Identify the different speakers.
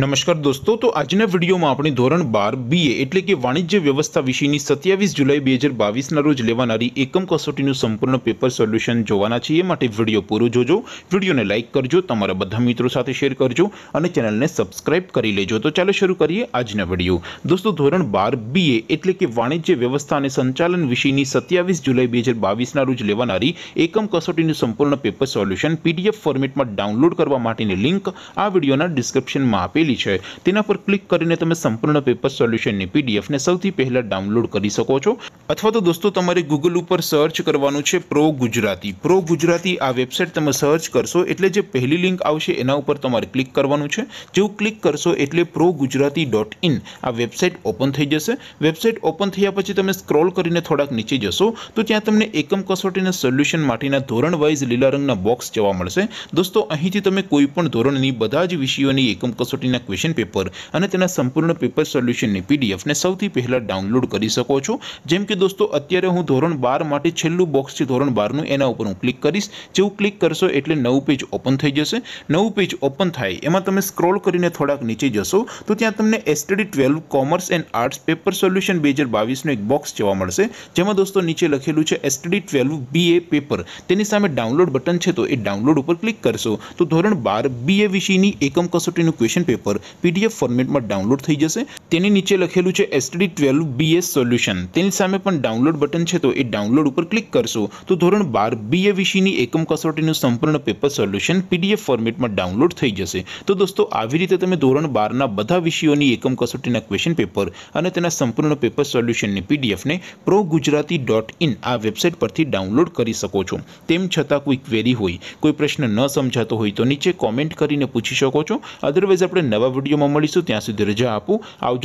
Speaker 1: નમસ્કાર દોસ્તો તો આજના વિડીયોમાં આપણે ધોરણ બાર બીએ એટલે કે વાણિજ્ય વ્યવસ્થા વિશેની સત્યાવીસ જુલાઈ બે હજાર બાવીસના રોજ લેવાનારી એકમ કસોટીનું સંપૂર્ણ પેપર સોલ્યુશન જોવાના છીએ એ માટે વિડીયો પૂરો જોજો વિડીયોને લાઇક કરજો તમારા બધા મિત્રો સાથે શેર કરજો અને ચેનલને સબસ્ક્રાઇબ કરી લેજો તો ચાલો શરૂ કરીએ આજના વિડીયો દોસ્તો ધોરણ બાર બી એ એટલે કે વાણિજ્ય વ્યવસ્થા અને સંચાલન વિષયની સત્યાવીસ જુલાઈ બે હજાર બાવીસના રોજ લેવાનારી એકમ કસોટીનું સંપૂર્ણ પેપર સોલ્યુશન પીડીએફ ફોર્મેટમાં ડાઉનલોડ કરવા માટેની લિંક આ વિડીયોના ડિસ્ક્રિપ્શનમાં આપેલ આપેલી છે તેના પર ક્લિક કરીને તમે સંપૂર્ણ પેપર સોલ્યુશનની પીડીએફને સૌથી પહેલાં ડાઉનલોડ કરી શકો છો અથવા તો દોસ્તો તમારે ગૂગલ ઉપર સર્ચ કરવાનું છે પ્રો ગુજરાતી પ્રો ગુજરાતી આ વેબસાઇટ તમે સર્ચ કરશો એટલે જે પહેલી લિંક આવશે એના ઉપર તમારે ક્લિક કરવાનું છે જેવું ક્લિક કરશો એટલે પ્રો ગુજરાતી ડોટ ઇન આ વેબસાઇટ ઓપન થઈ જશે વેબસાઇટ ઓપન થયા પછી તમે સ્ક્રોલ કરીને થોડાક નીચે જશો તો ત્યાં તમને એકમ કસોટીના સોલ્યુશન માટેના ધોરણ વાઇઝ લીલા રંગના બોક્સ જોવા મળશે દોસ્તો અહીંથી તમે કોઈ પણ ધોરણની બધા જ વિષયોની એકમ કસોટી માટેના ક્વેશ્ચન પેપર અને તેના સંપૂર્ણ પેપર સોલ્યુશનની પીડીએફને સૌથી પહેલાં ડાઉનલોડ કરી શકો છો જેમ કે દોસ્તો અત્યારે હું ધોરણ બાર માટે છેલ્લું બોક્સ છે ધોરણ બારનું એના ઉપર હું ક્લિક કરીશ જેવું ક્લિક કરશો એટલે નવું પેજ ઓપન થઈ જશે નવું પેજ ઓપન થાય એમાં તમે સ્ક્રોલ કરીને થોડાક નીચે જશો તો ત્યાં તમને STD twelve commerce and arts paper solution બે હજાર બાવીસનો એક બોક્સ જોવા મળશે જેમાં દોસ્તો નીચે લખેલું છે એસટીડી ટ્વેલ્વ બીએ પેપર તેની સામે ડાઉનલોડ બટન છે તો એ ડાઉનલોડ ઉપર ક્લિક કરશો તો ધોરણ બાર બીએ વિષયની એકમ કસોટીનું ક્વેશ્ચન પેપર પેપર પીડીએફ ફોર્મેટમાં ડાઉનલોડ થઈ જશે તેની નીચે લખેલું છે એસટીડી ટ્વેલ્વ બીએસ સોલ્યુશન તેની સામે પણ ડાઉનલોડ બટન છે તો એ ડાઉનલોડ ઉપર ક્લિક કરશો તો ધોરણ બાર બીએ વિષયની એકમ કસોટીનું સંપૂર્ણ પેપર સોલ્યુશન પીડીએફ ફોર્મેટમાં ડાઉનલોડ થઈ જશે તો દોસ્તો આવી રીતે તમે ધોરણ બારના બધા વિષયોની એકમ કસોટીના ક્વેશ્ચન પેપર અને તેના સંપૂર્ણ પેપર સોલ્યુશનની પીડીએફને પ્રો ગુજરાતી ડોટ ઇન આ વેબસાઇટ પરથી ડાઉનલોડ કરી શકો છો તેમ છતાં કોઈ ક્વેરી હોય કોઈ પ્રશ્ન ન સમજાતો હોય તો નીચે કોમેન્ટ કરીને પૂછી શકો છો અધરવાઇઝ આપણે નવા વિડીયોમાં મળીશું ત્યાં સુધી રજા આપું આવજો